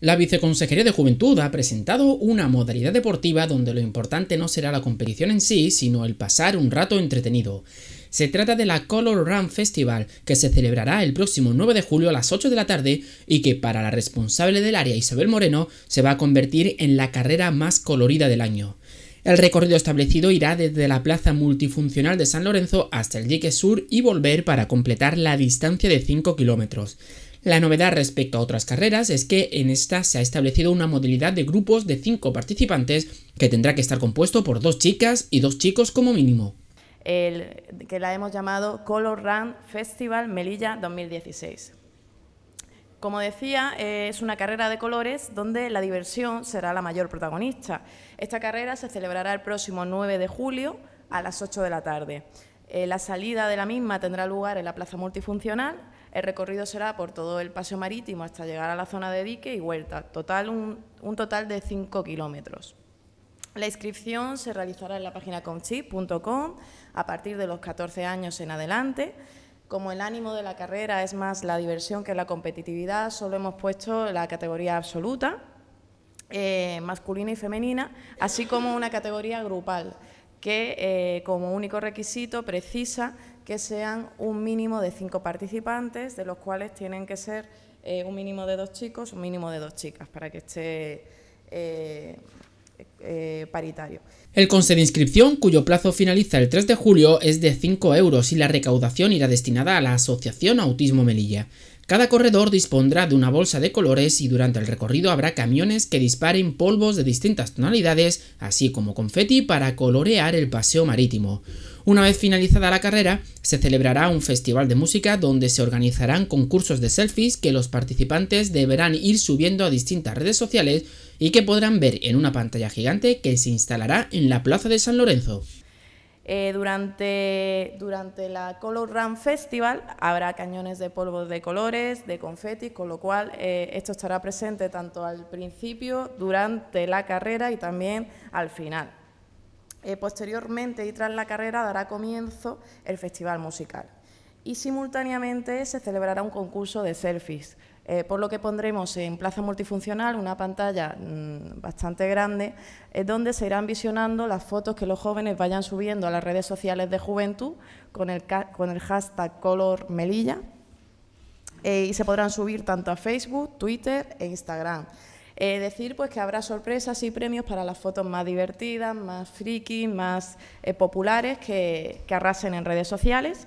La Viceconsejería de Juventud ha presentado una modalidad deportiva donde lo importante no será la competición en sí, sino el pasar un rato entretenido. Se trata de la Color Run Festival, que se celebrará el próximo 9 de julio a las 8 de la tarde y que para la responsable del área Isabel Moreno se va a convertir en la carrera más colorida del año. El recorrido establecido irá desde la plaza multifuncional de San Lorenzo hasta el dique sur y volver para completar la distancia de 5 kilómetros. La novedad respecto a otras carreras es que en esta se ha establecido una modalidad de grupos de cinco participantes que tendrá que estar compuesto por dos chicas y dos chicos como mínimo. que la hemos llamado Color Run Festival Melilla 2016. Como decía, eh, es una carrera de colores donde la diversión será la mayor protagonista. Esta carrera se celebrará el próximo 9 de julio a las 8 de la tarde. Eh, la salida de la misma tendrá lugar en la plaza multifuncional. El recorrido será por todo el paseo marítimo hasta llegar a la zona de dique y vuelta... total un, total de 5 kilómetros. La inscripción se realizará en la página conchip.com a partir de los 14 años en adelante. Como el ánimo de la carrera es más la diversión que la competitividad, solo hemos puesto la categoría absoluta, eh, masculina y femenina, así como una categoría grupal que eh, como único requisito precisa que sean un mínimo de cinco participantes, de los cuales tienen que ser eh, un mínimo de dos chicos, un mínimo de dos chicas, para que esté eh, paritario. El consejo de inscripción, cuyo plazo finaliza el 3 de julio, es de 5 euros y la recaudación irá destinada a la Asociación Autismo Melilla. Cada corredor dispondrá de una bolsa de colores y durante el recorrido habrá camiones que disparen polvos de distintas tonalidades, así como confeti para colorear el paseo marítimo. Una vez finalizada la carrera, se celebrará un festival de música donde se organizarán concursos de selfies que los participantes deberán ir subiendo a distintas redes sociales y que podrán ver en una pantalla gigante que se instalará en la Plaza de San Lorenzo. Eh, durante, durante la Color Run Festival habrá cañones de polvo de colores, de confetis, con lo cual eh, esto estará presente tanto al principio, durante la carrera y también al final. Eh, posteriormente y tras la carrera dará comienzo el festival musical y simultáneamente se celebrará un concurso de selfies eh, por lo que pondremos en plaza multifuncional una pantalla mm, bastante grande donde se irán visionando las fotos que los jóvenes vayan subiendo a las redes sociales de juventud con el, hashtag color melilla eh, y se podrán subir tanto a Facebook, Twitter e Instagram. Es eh, decir pues que habrá sorpresas y premios para las fotos más divertidas, más friki, más populares que, arrasen en redes sociales.